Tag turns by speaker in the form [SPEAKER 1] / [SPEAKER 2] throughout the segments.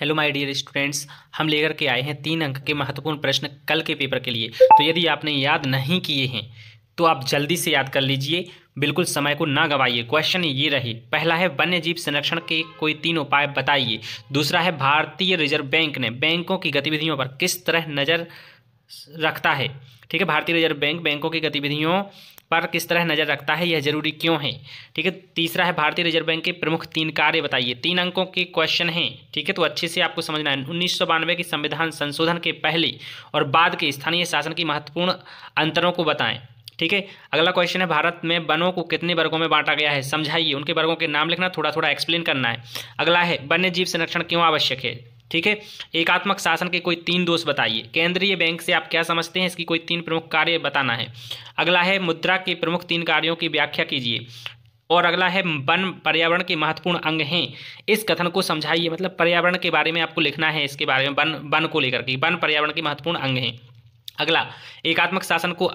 [SPEAKER 1] hello my dear students हम लेकर के आए हैं तीन अंक के महत्वपूर्ण प्रश्न कल के पेपर के लिए तो यदि आपने याद नहीं किए हैं तो आप जल्दी से याद कर लीजिए बिल्कुल समय को ना गवाइए क्वेश्चन ये रहे पहला है वन्य जीव संरक्षण के कोई तीन उपाय बताइए दूसरा है भारतीय रिजर्व बैंक ने बैंकों की गतिविधियों पर किस तरह नज़र रखता है ठीक है भारतीय रिजर्व बैंक बैंकों की गतिविधियों पर किस तरह नज़र रखता है यह जरूरी क्यों है ठीक है तीसरा है भारतीय रिजर्व बैंक के प्रमुख तीन कार्य बताइए तीन अंकों के क्वेश्चन हैं ठीक है तो अच्छे से आपको समझना है उन्नीस के संविधान संशोधन के पहले और बाद के स्थानीय शासन की महत्वपूर्ण अंतरों को बताएं ठीक है अगला क्वेश्चन है भारत में वनों को कितने वर्गों में बांटा गया है समझाइए उनके वर्गों के नाम लिखना थोड़ा थोड़ा एक्सप्लेन करना है अगला है वन्य जीव संरक्षण क्यों आवश्यक है ठीक है एकात्मक शासन के कोई तीन दोष बताइए केंद्रीय बैंक से आप क्या समझते हैं इसकी कोई तीन प्रमुख कार्य बताना है अगला है मुद्रा के प्रमुख तीन कार्यों की व्याख्या कीजिए और अगला है वन पर्यावरण के महत्वपूर्ण अंग हैं इस कथन को समझाइए मतलब पर्यावरण के बारे में आपको लिखना है इसके बारे में वन वन को लेकर के वन पर्यावरण के महत्वपूर्ण अंग हैं अगला एकात्मक शासन को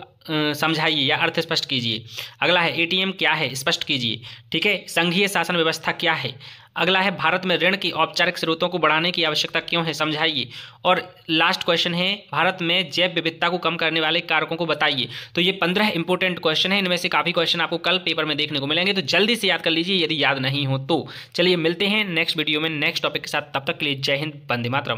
[SPEAKER 1] समझाइए या अर्थ स्पष्ट कीजिए अगला है एटीएम क्या है स्पष्ट कीजिए ठीक है संघीय शासन व्यवस्था क्या है अगला है भारत में ऋण की औपचारिक स्रोतों को बढ़ाने की आवश्यकता क्यों है समझाइए और लास्ट क्वेश्चन है भारत में जैव विविधता को कम करने वाले कारकों को बताइए तो ये पंद्रह इंपॉर्टेंट क्वेश्चन है इनमें से काफ़ी क्वेश्चन आपको कल पेपर में देखने को मिलेंगे तो जल्दी से याद कर लीजिए यदि याद नहीं हो तो चलिए मिलते हैं नेक्स्ट वीडियो में नेक्स्ट टॉपिक के साथ तब तक के लिए जय हिंद बंदे मातरम